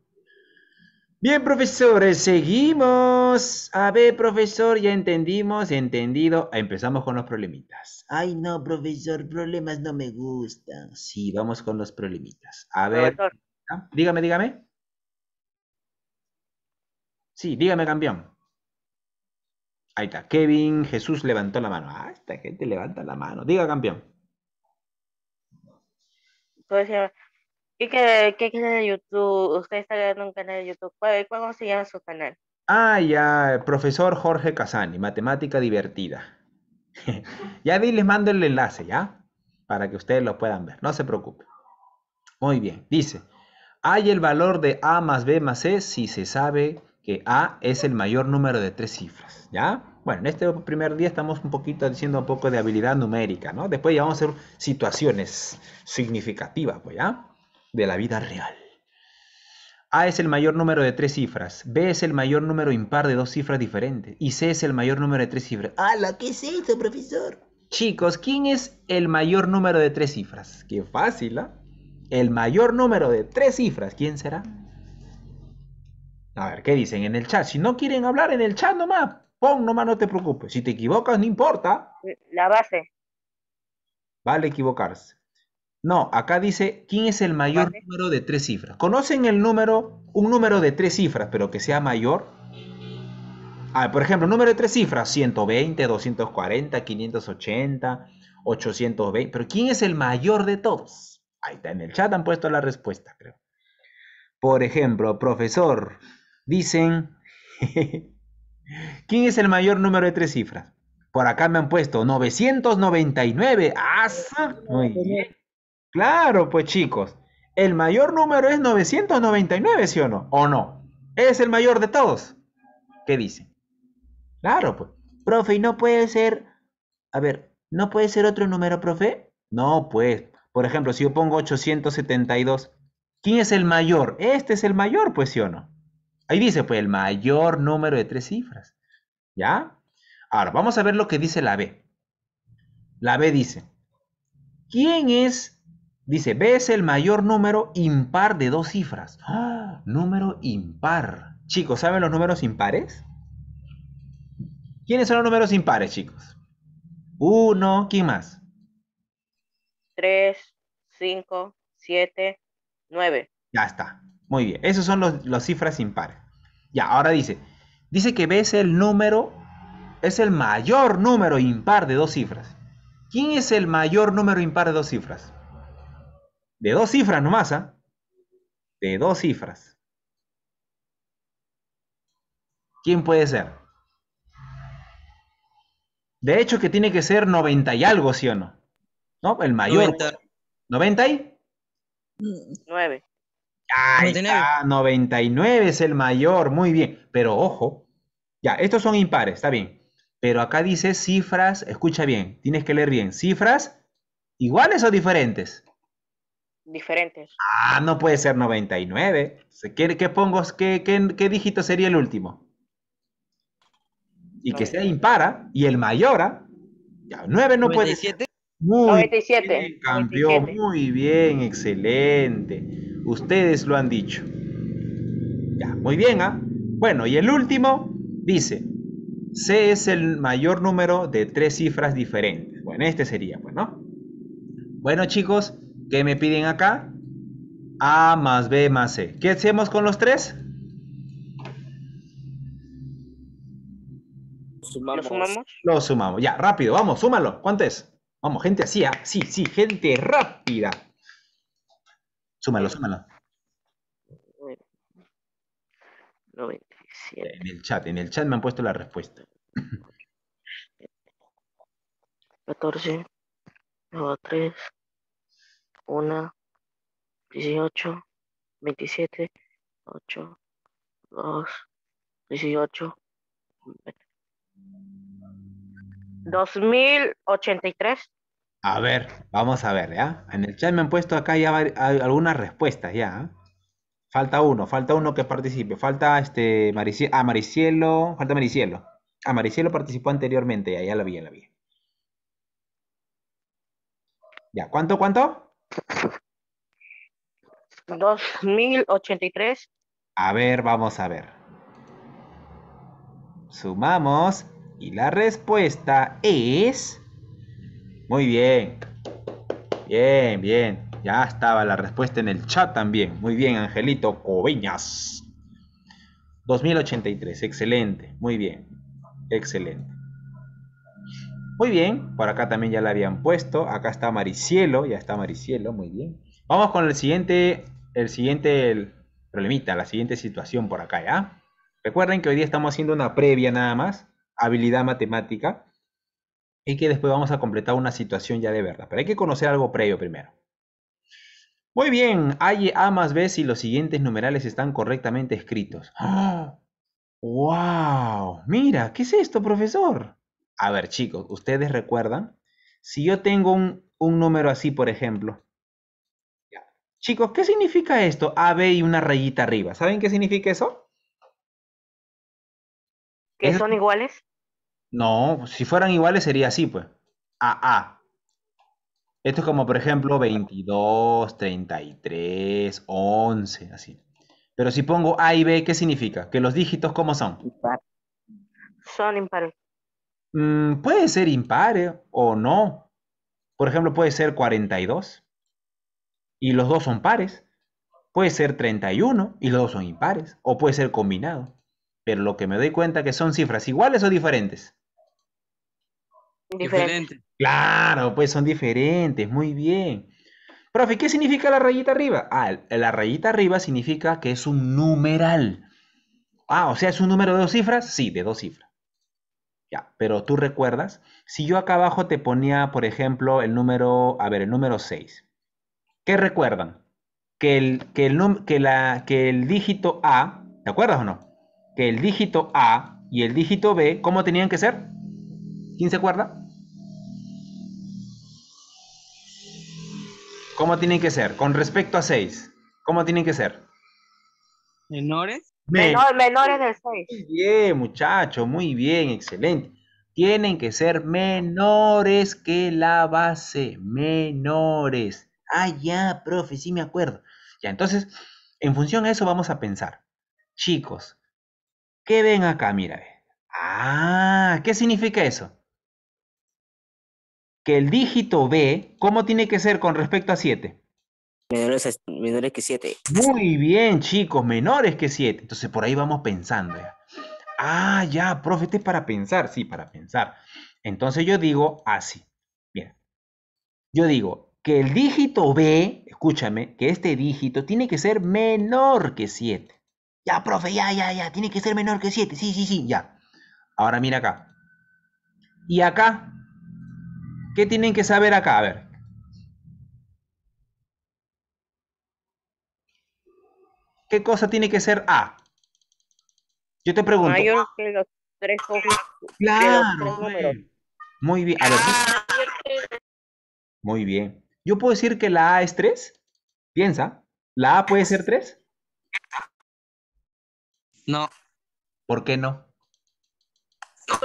Bien, profesores, eh, seguimos. A ver, profesor, ya entendimos, entendido. Ah, empezamos con los problemitas. Ay, no, profesor, problemas no me gustan. Sí, vamos con los problemitas. A ver, ¿Ah? dígame, dígame. Sí, dígame, campeón. Ahí está, Kevin Jesús levantó la mano. Ah, esta gente levanta la mano. Diga, campeón. Pues, ¿Qué, qué, qué canal de YouTube? Usted está creando un canal de YouTube. ¿Cómo se llama su canal? Ah, ya, eh, profesor Jorge Casani, Matemática Divertida. [LAUGHS] ya les mando el enlace, ¿ya? Para que ustedes lo puedan ver, no se preocupen. Muy bien, dice, hay el valor de A más B más C si se sabe que A es el mayor número de tres cifras, ¿ya? Bueno, en este primer día estamos un poquito diciendo un poco de habilidad numérica, ¿no? Después ya vamos a hacer situaciones significativas, pues, ¿ya? de la vida real. A es el mayor número de tres cifras, B es el mayor número impar de dos cifras diferentes y C es el mayor número de tres cifras. ¡Hala! ¿Qué es eso, profesor? Chicos, ¿quién es el mayor número de tres cifras? Qué fácil, ¿ah? El mayor número de tres cifras, ¿quién será? A ver, ¿qué dicen en el chat? Si no quieren hablar en el chat nomás, pon nomás, no te preocupes. Si te equivocas, no importa. La base. Vale equivocarse. No, acá dice quién es el mayor número de tres cifras. ¿Conocen el número, un número de tres cifras, pero que sea mayor? por ejemplo, número de tres cifras, 120, 240, 580, 820. Pero ¿quién es el mayor de todos? Ahí está, en el chat han puesto la respuesta, creo. Por ejemplo, profesor, dicen, [LAUGHS] ¿quién es el mayor número de tres cifras? Por acá me han puesto 999. ¡Ah! Muy bien. Claro, pues chicos, el mayor número es 999, ¿sí o no? ¿O no? Es el mayor de todos. ¿Qué dice? Claro, pues. Profe, ¿y no puede ser... A ver, ¿no puede ser otro número, profe? No, pues. Por ejemplo, si yo pongo 872, ¿quién es el mayor? Este es el mayor, pues, ¿sí o no? Ahí dice, pues, el mayor número de tres cifras. ¿Ya? Ahora, vamos a ver lo que dice la B. La B dice, ¿quién es Dice, B es el mayor número impar de dos cifras. ¡Ah! Número impar. Chicos, ¿saben los números impares? ¿Quiénes son los números impares, chicos? Uno, ¿quién más? Tres, cinco, siete, nueve. Ya está. Muy bien. Esos son las los cifras impares. Ya, ahora dice. Dice que B es el número, es el mayor número impar de dos cifras. ¿Quién es el mayor número impar de dos cifras? De dos cifras nomás, ¿ah? De dos cifras. ¿Quién puede ser? De hecho, que tiene que ser 90 y algo, ¿sí o no? ¿No? El mayor. 90. y? 9. Ahí 99 es el mayor, muy bien. Pero ojo, ya, estos son impares, está bien. Pero acá dice cifras, escucha bien, tienes que leer bien, cifras iguales o diferentes diferentes. Ah, no puede ser 99. ¿Qué, qué pongo? Qué, qué, qué, dígito sería el último? Y que sea impara y el mayor Ya, 9 no puede ser. Muy 97. Bien, muy bien, excelente. Ustedes lo han dicho. Ya, muy bien, ¿ah? Bueno, y el último dice, C es el mayor número de tres cifras diferentes. Bueno, este sería, pues, ¿no? Bueno, chicos, ¿Qué me piden acá? A más B más C. ¿Qué hacemos con los tres? ¿Lo sumamos? Lo sumamos. Ya, rápido, vamos, súmalo. ¿Cuánto es? Vamos, gente así, sí, sí, gente rápida. Súmalo, súmalo. En el chat, en el chat me han puesto la respuesta. 14, No, 3, 1, 18, 27, 8, 2, 18, 2083. A ver, vamos a ver, ¿ya? En el chat me han puesto acá ya algunas respuestas, ¿ya? Falta uno, falta uno que participe. Falta este Maricielo, ah, Maricielo, falta Maricielo. A ah, Maricielo participó anteriormente, ya, ya la vi, la vi. Ya, ¿cuánto, cuánto? 2083. A ver, vamos a ver. Sumamos y la respuesta es... Muy bien. Bien, bien. Ya estaba la respuesta en el chat también. Muy bien, Angelito Coveñas. 2083, excelente. Muy bien. Excelente. Muy bien, por acá también ya la habían puesto. Acá está Maricielo, ya está Maricielo, muy bien. Vamos con el siguiente el siguiente el problemita, la siguiente situación por acá, ¿ya? Recuerden que hoy día estamos haciendo una previa nada más, habilidad matemática, y que después vamos a completar una situación ya de verdad. Pero hay que conocer algo previo primero. Muy bien, hay A más B si los siguientes numerales están correctamente escritos. ¡Wow! ¡Ah! Mira, ¿qué es esto, profesor? A ver, chicos, ¿ustedes recuerdan? Si yo tengo un número así, por ejemplo, Chicos, ¿qué significa esto? B y una rayita arriba. ¿Saben qué significa eso? ¿Que son iguales? No, si fueran iguales sería así, pues. A. Esto es como, por ejemplo, 22, 33, 11, así. Pero si pongo A y B, ¿qué significa? ¿Que los dígitos cómo son? Son impares. Mm, puede ser impar o no. Por ejemplo, puede ser 42 y los dos son pares. Puede ser 31 y los dos son impares. O puede ser combinado. Pero lo que me doy cuenta que son cifras iguales o diferentes. Diferentes. Claro, pues son diferentes. Muy bien. Profe, ¿qué significa la rayita arriba? Ah, la rayita arriba significa que es un numeral. Ah, o sea, ¿es un número de dos cifras? Sí, de dos cifras. Ya, pero tú recuerdas, si yo acá abajo te ponía, por ejemplo, el número, a ver, el número 6. ¿Qué recuerdan? Que el, que la, que el dígito A, ¿te acuerdas o no? Que el dígito A y el dígito B, ¿cómo tenían que ser? ¿Quién se acuerda? ¿Cómo tienen que ser? Con respecto a 6, ¿cómo tienen que ser? ¿Menores? menores del 6. bien, muchacho, muy bien, excelente. Tienen que ser menores que la base, menores. Ah, ya, profe, sí me acuerdo. Ya, entonces, en función a eso vamos a pensar. Chicos, ¿qué ven acá? Mira, eh. Ah, ¿qué significa eso? Que el dígito B, ¿cómo tiene que ser con respecto a 7? Menores, que 7. Muy bien, chicos, menores que 7. Entonces por ahí vamos pensando. Ah, ya, profe, este es para pensar. Sí, para pensar. Entonces yo digo así. Bien. Yo digo, que el dígito B, escúchame, que este dígito tiene que ser menor que 7. Ya, profe, ya, ya, ya, tiene que ser menor que 7. Sí, sí, sí, ya. Ahora mira acá. Y acá, ¿qué tienen que saber acá? A ver. ¿Qué cosa tiene que ser A? Yo te pregunto. Mayor que los Claro. muy bien. Ah, muy bien. Yo puedo decir que la A es 3. Piensa, ¿la A puede ser 3? No. ¿Por qué no?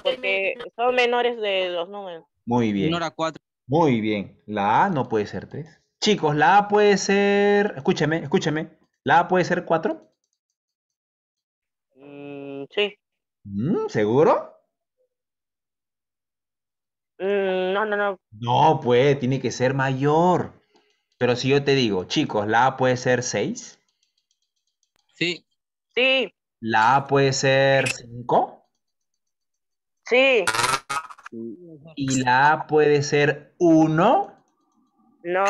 Porque son menores de los números. Muy bien. Menor a 4. Muy bien. La A no puede ser 3. Chicos, la A puede ser. Escúcheme, escúcheme ¿La A puede ser 4? Mm, sí. Mm, ¿Seguro? Mm, no, no, no. No, puede, tiene que ser mayor. Pero si yo te digo, chicos, la A puede ser 6. Sí. Sí. La A puede ser 5. Sí. ¿Y la A puede ser 1? No.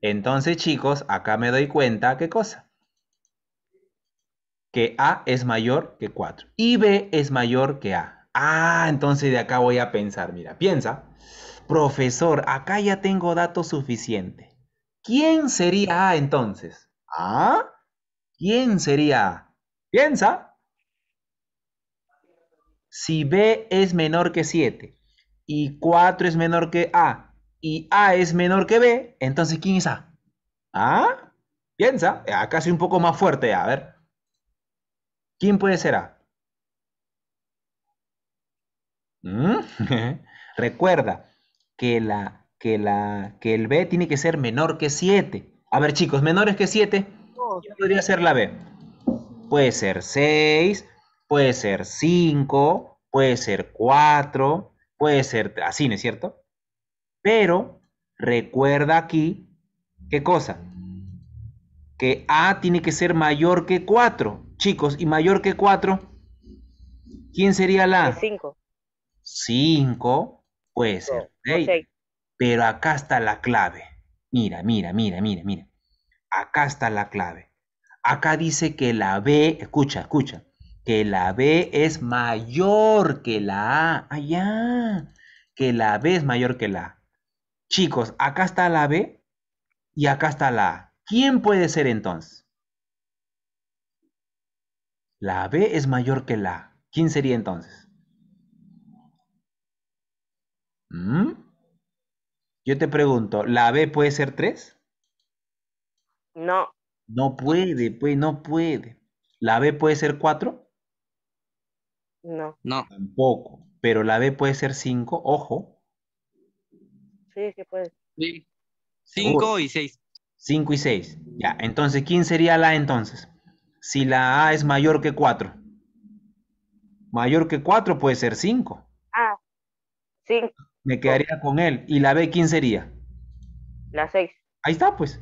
Entonces, chicos, acá me doy cuenta, ¿qué cosa? Que A es mayor que 4 y B es mayor que A. Ah, entonces de acá voy a pensar, mira, piensa, profesor, acá ya tengo datos suficientes. ¿Quién sería A entonces? ¿Ah? ¿Quién sería A? Piensa. Si B es menor que 7 y 4 es menor que A y A es menor que B, entonces ¿quién es A? ¿Ah? Piensa, acá casi un poco más fuerte, a ver. ¿Quién puede ser A? Mm. [LAUGHS] Recuerda que, la, que, la, que el B tiene que ser menor que 7. A ver, chicos, menores que 7, ¿quién podría ser la B? Puede ser 6, puede ser 5, puede ser 4, puede ser así, ¿no es cierto? Pero recuerda aquí, ¿qué cosa? Que A tiene que ser mayor que 4. Chicos, ¿y mayor que 4? ¿Quién sería la? 5. 5, puede ser 6. Pero acá está la clave. Mira, mira, mira, mira, mira. Acá está la clave. Acá dice que la B, escucha, escucha, que la B es mayor que la A. Allá, ah, que la B es mayor que la A. Chicos, acá está la B y acá está la A. ¿Quién puede ser entonces? La B es mayor que la A. ¿Quién sería entonces? ¿Mm? Yo te pregunto, ¿la B puede ser 3? No. No puede, pues no puede. ¿La B puede ser 4? No. No. Tampoco. Pero la B puede ser 5, ojo. Sí, sí puede. Sí. 5 y 6. 5 y 6. Ya, entonces, ¿quién sería la A entonces? Si la A es mayor que 4. Mayor que 4 puede ser 5. Ah, 5. Me quedaría con él. ¿Y la B quién sería? La 6. Ahí está, pues.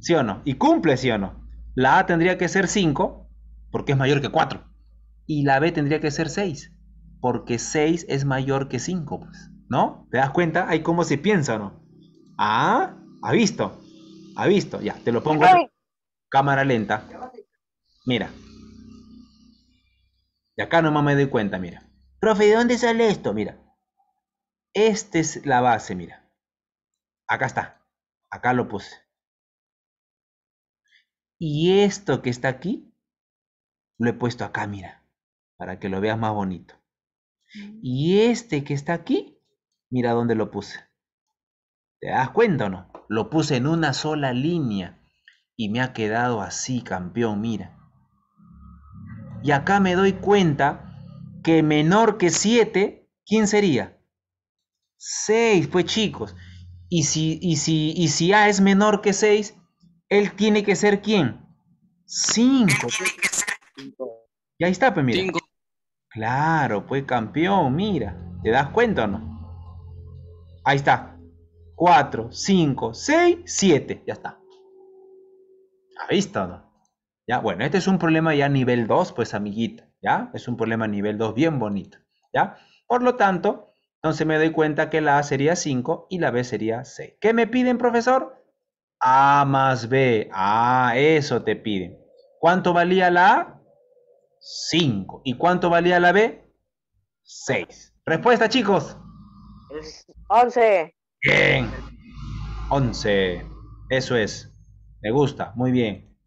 ¿Sí o no? Y cumple, ¿sí o no? La A tendría que ser 5, porque es mayor que 4. Y la B tendría que ser 6, porque 6 es mayor que 5, pues. ¿No? ¿Te das cuenta? Ahí cómo se piensa, ¿no? Ah, ha visto. Ha visto. Ya, te lo pongo. Cámara lenta. Mira. Y acá nomás me doy cuenta, mira. Profe, ¿de dónde sale esto? Mira. Esta es la base, mira. Acá está. Acá lo puse. Y esto que está aquí, lo he puesto acá, mira. Para que lo veas más bonito. Mm. Y este que está aquí, mira dónde lo puse. ¿Te das cuenta o no? Lo puse en una sola línea. Y me ha quedado así, campeón, mira. Y acá me doy cuenta que menor que 7, ¿quién sería? 6, pues chicos. Y si, y si, y A es menor que 6, él tiene que ser quién? 5. Y ahí está, pues mira. Claro, pues campeón, mira. ¿Te das cuenta o no? Ahí está. 4, 5, 6, 7. Ya está. ¿Ha visto no? Ya, bueno, este es un problema ya nivel 2, pues amiguita. ¿Ya? Es un problema nivel 2 bien bonito. ¿Ya? Por lo tanto, entonces me doy cuenta que la A sería 5 y la B sería 6. ¿Qué me piden, profesor? A más B. Ah, eso te piden. ¿Cuánto valía la A? 5. ¿Y cuánto valía la B? 6. Respuesta, chicos. 11. Bien. 11. Eso es. Me gusta. Muy bien.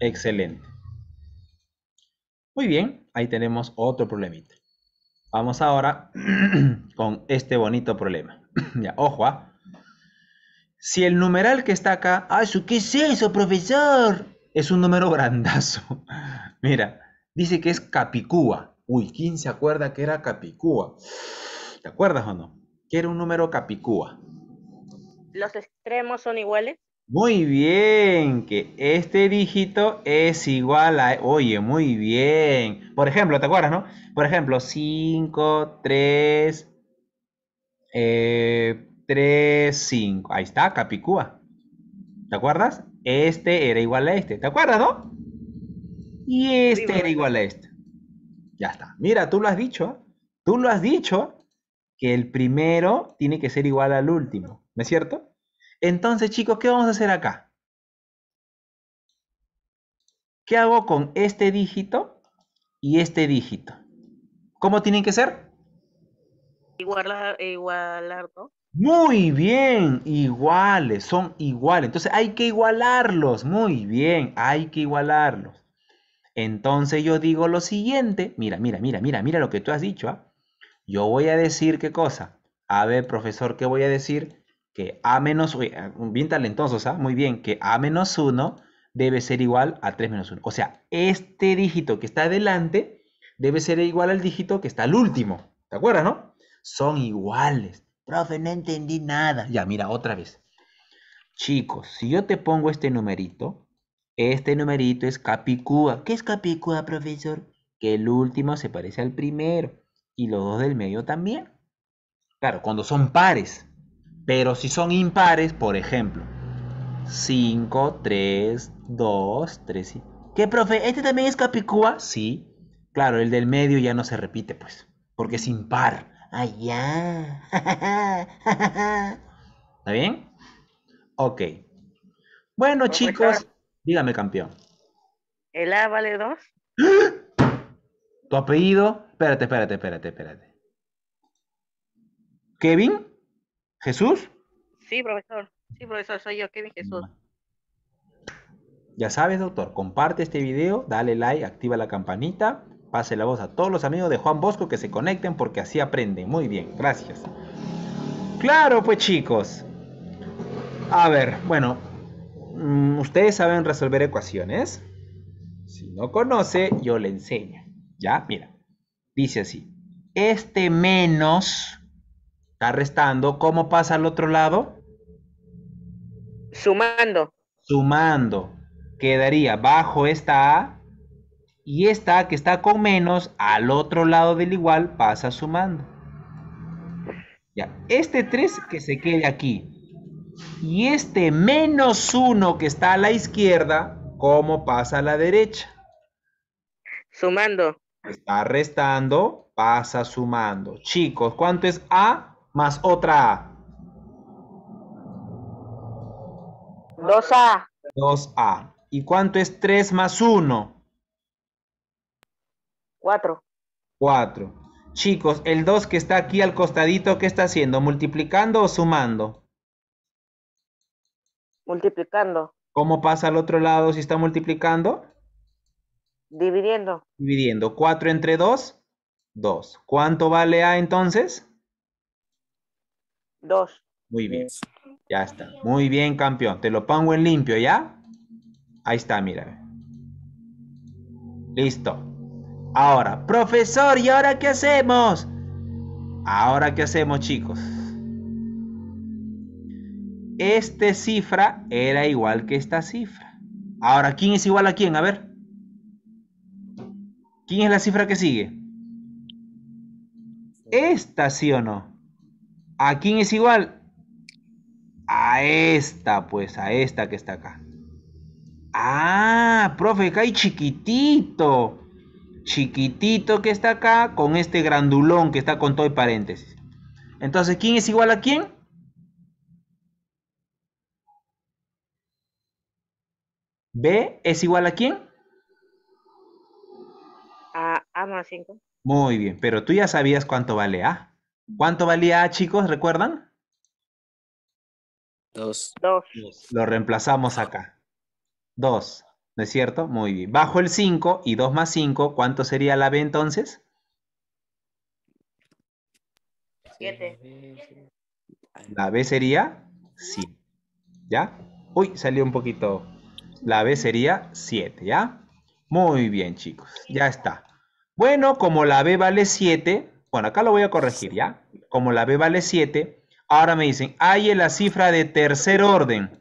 Excelente. Muy bien. Ahí tenemos otro problemita. Vamos ahora [CLEARS THROAT] con este bonito problema. [CLEARS THROAT] ya, ojo, ¿ah? Si el numeral que está acá, ¡ay, qué es eso, profesor! Es un número grandazo. [LAUGHS] Mira, dice que es Capicúa. Uy, ¿quién se acuerda que era Capicúa? ¿Te acuerdas o no? Que era un número Capicúa. ¿Los extremos son iguales? Muy bien, que este dígito es igual a... Oye, muy bien. Por ejemplo, ¿te acuerdas, no? Por ejemplo, 5, 3, 3, 5. Ahí está, Capicúa. ¿Te acuerdas? Este era igual a este. ¿Te acuerdas, no? Y este era igual a este. este. Ya está. Mira, tú lo has dicho. Tú lo has dicho que el primero tiene que ser igual al último. ¿No es cierto? Entonces, chicos, ¿qué vamos a hacer acá? ¿Qué hago con este dígito y este dígito? ¿Cómo tienen que ser? Igualar, igualar, ¿no? Muy bien, iguales, son iguales. Entonces hay que igualarlos, muy bien, hay que igualarlos. Entonces yo digo lo siguiente, mira, mira, mira, mira, mira lo que tú has dicho. ¿ah? Yo voy a decir qué cosa. A ver, profesor, ¿qué voy a decir? que A menos, ah, bien talentosos, ¿ah? muy bien, que A menos 1 debe ser igual a 3 menos 1. O sea, este dígito que está adelante debe ser igual al dígito que está al último. ¿Te acuerdas, no? Son iguales. Profe, no entendí nada. Ya, mira, otra vez. Chicos, si yo te pongo este numerito, este numerito es capicúa. ¿Qué es capicúa, profesor? Que el último se parece al primero y los dos del medio también. Claro, cuando son pares. Pero si son impares, por ejemplo, 5, 3, 2, 3. ¿Qué, profe? ¿Este también es Capicúa? Sí. Claro, el del medio ya no se repite, pues. Porque es impar. Ay, ah, ya! [LAUGHS] ¿Está bien? Ok. Bueno, chicos. Dígame, campeón. ¿El A vale 2? ¿Tu apellido? Espérate, espérate, espérate, espérate. ¿Kevin? ¿Jesús? Sí, profesor. Sí, profesor, soy yo, Kevin Jesús. Ya sabes, doctor, comparte este video, dale like, activa la campanita, pase la voz a todos los amigos de Juan Bosco que se conecten porque así aprenden. Muy bien, gracias. Claro, pues chicos. A ver, bueno, mm, ustedes saben resolver ecuaciones. Si no conoce, yo le enseño. Ya, mira. Dice así. Este menos Está restando. ¿Cómo pasa al otro lado? Sumando. Sumando. Quedaría bajo esta A y esta que está con menos al otro lado del igual pasa sumando. Ya, este 3 que se quede aquí y este menos 1 que está a la izquierda, ¿cómo pasa a la derecha? Sumando. Está restando, pasa sumando. Chicos, ¿cuánto es A? más otra. A. 2A. 2A. ¿Y cuánto es 3 más 1? 4. 4. Chicos, el 2 que está aquí al costadito, ¿qué está haciendo? ¿Multiplicando o sumando? Multiplicando. ¿Cómo pasa al otro lado si está multiplicando? Dividiendo. Dividiendo. 4 entre 2, 2. ¿Cuánto vale A entonces? Dos. Muy bien. Eh, ya está. Muy bien, campeón. Te lo pongo en limpio, ¿ya? Ahí está, mira. Listo. Ahora, profesor, ¿y ahora qué hacemos? Ahora, ¿qué hacemos, chicos? Esta cifra era igual que esta cifra. Ahora, ¿quién es igual a quién? A ver. ¿Quién es la cifra que sigue? Esta, ¿sí o no? ¿A quién es igual? A esta, pues, a esta que está acá. Ah, profe, acá hay chiquitito. Chiquitito que está acá con este grandulón que está con todo el paréntesis. Entonces, ¿quién es igual a quién? B es igual a quién? A A más 5. Muy bien, pero tú ya sabías cuánto vale A. ¿Cuánto valía A, chicos? ¿Recuerdan? Dos. Dos. Lo reemplazamos acá. Dos. ¿No es cierto? Muy bien. Bajo el 5 y 2 más 5, ¿cuánto sería la B entonces? 7. La B sería 7. ¿Ya? Uy, salió un poquito. La B sería 7, ¿ya? Muy bien, chicos. Ya está. Bueno, como la B vale 7, bueno, acá lo voy a corregir, ¿ya? Como la B vale 7, ahora me dicen, hay la cifra de tercer orden.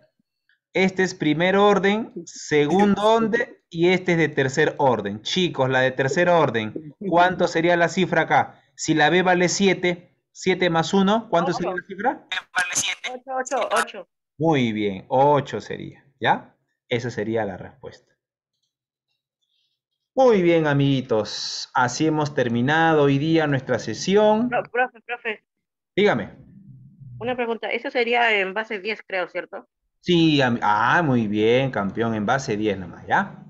Este es primer orden, segundo orden y este es de tercer orden. Chicos, la de tercer orden, ¿cuánto sería la cifra acá? Si la B vale 7, 7 más 1, ¿cuánto sería la cifra? vale 7. 8, 8. Muy bien, 8 sería, ¿ya? Esa sería la respuesta. Muy bien, amiguitos. Así hemos terminado hoy día nuestra sesión. No, profe, profe. Dígame. Una pregunta. Eso sería en base 10, creo, ¿cierto? Sí, ah, muy bien, campeón, en base 10 nomás, ¿ya?